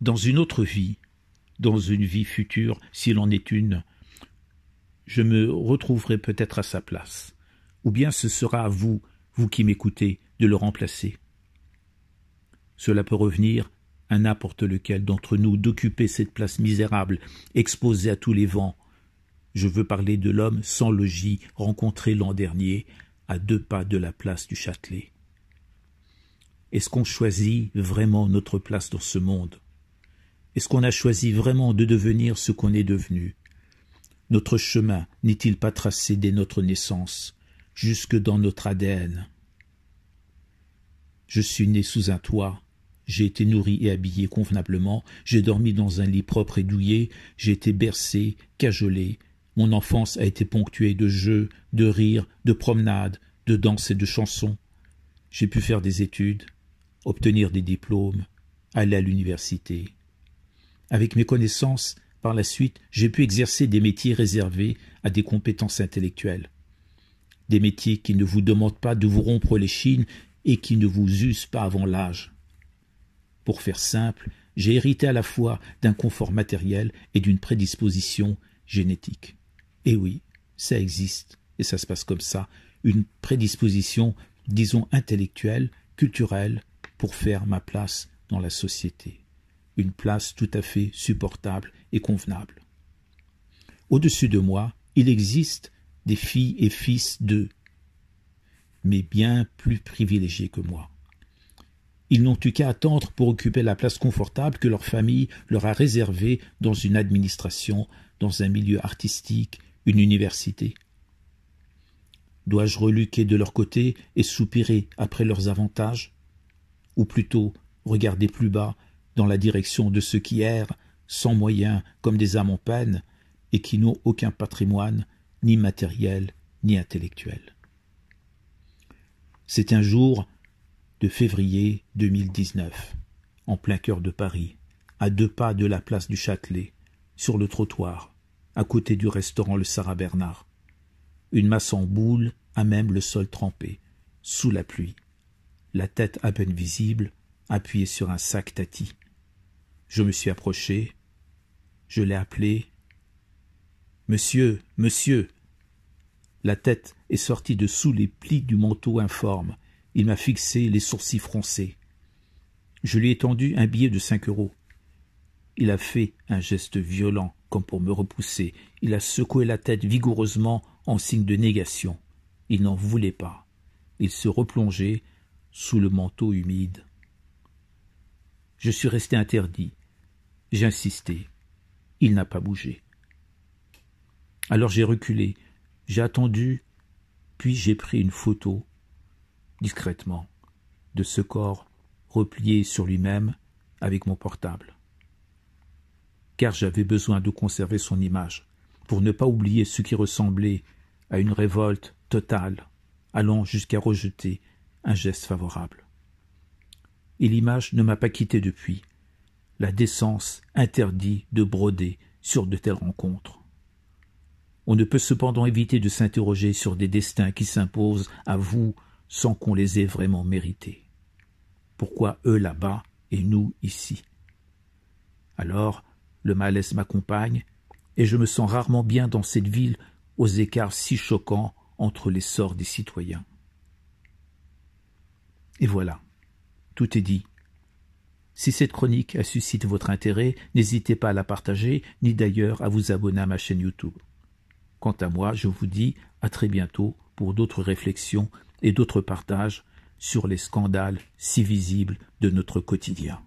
dans une autre vie, dans une vie future, s'il en est une, je me retrouverai peut-être à sa place, ou bien ce sera à vous, vous qui m'écoutez, de le remplacer. Cela peut revenir à n'importe lequel d'entre nous d'occuper cette place misérable, exposée à tous les vents. Je veux parler de l'homme sans logis rencontré l'an dernier à deux pas de la place du Châtelet. Est-ce qu'on choisit vraiment notre place dans ce monde est-ce qu'on a choisi vraiment de devenir ce qu'on est devenu Notre chemin n'est-il pas tracé dès notre naissance, jusque dans notre ADN Je suis né sous un toit, j'ai été nourri et habillé convenablement, j'ai dormi dans un lit propre et douillet, j'ai été bercé, cajolé, mon enfance a été ponctuée de jeux, de rires, de promenades, de danses et de chansons. J'ai pu faire des études, obtenir des diplômes, aller à l'université. Avec mes connaissances, par la suite, j'ai pu exercer des métiers réservés à des compétences intellectuelles. Des métiers qui ne vous demandent pas de vous rompre les chines et qui ne vous usent pas avant l'âge. Pour faire simple, j'ai hérité à la fois d'un confort matériel et d'une prédisposition génétique. Et oui, ça existe, et ça se passe comme ça, une prédisposition, disons intellectuelle, culturelle, pour faire ma place dans la société une place tout à fait supportable et convenable. Au-dessus de moi, il existe des filles et fils d'eux, mais bien plus privilégiés que moi. Ils n'ont eu qu'à attendre pour occuper la place confortable que leur famille leur a réservée dans une administration, dans un milieu artistique, une université. Dois-je reluquer de leur côté et soupirer après leurs avantages Ou plutôt regarder plus bas dans la direction de ceux qui errent, sans moyens, comme des âmes en peine, et qui n'ont aucun patrimoine, ni matériel, ni intellectuel. C'est un jour de février 2019, en plein cœur de Paris, à deux pas de la place du Châtelet, sur le trottoir, à côté du restaurant Le Sarah Bernard. Une masse en boule, à même le sol trempé, sous la pluie, la tête à peine visible, appuyée sur un sac tâti. Je me suis approché. Je l'ai appelé. Monsieur, monsieur. La tête est sortie de sous les plis du manteau informe. Il m'a fixé les sourcils froncés. Je lui ai tendu un billet de cinq euros. Il a fait un geste violent, comme pour me repousser. Il a secoué la tête vigoureusement en signe de négation. Il n'en voulait pas. Il se replongeait sous le manteau humide. Je suis resté interdit. J'ai insisté. Il n'a pas bougé. Alors j'ai reculé, j'ai attendu, puis j'ai pris une photo, discrètement, de ce corps replié sur lui-même avec mon portable. Car j'avais besoin de conserver son image, pour ne pas oublier ce qui ressemblait à une révolte totale, allant jusqu'à rejeter un geste favorable. Et l'image ne m'a pas quitté depuis la décence interdit de broder sur de telles rencontres. On ne peut cependant éviter de s'interroger sur des destins qui s'imposent à vous sans qu'on les ait vraiment mérités. Pourquoi eux là-bas et nous ici Alors, le malaise m'accompagne, et je me sens rarement bien dans cette ville aux écarts si choquants entre les sorts des citoyens. Et voilà, tout est dit si cette chronique a suscité votre intérêt, n'hésitez pas à la partager, ni d'ailleurs à vous abonner à ma chaîne YouTube. Quant à moi, je vous dis à très bientôt pour d'autres réflexions et d'autres partages sur les scandales si visibles de notre quotidien.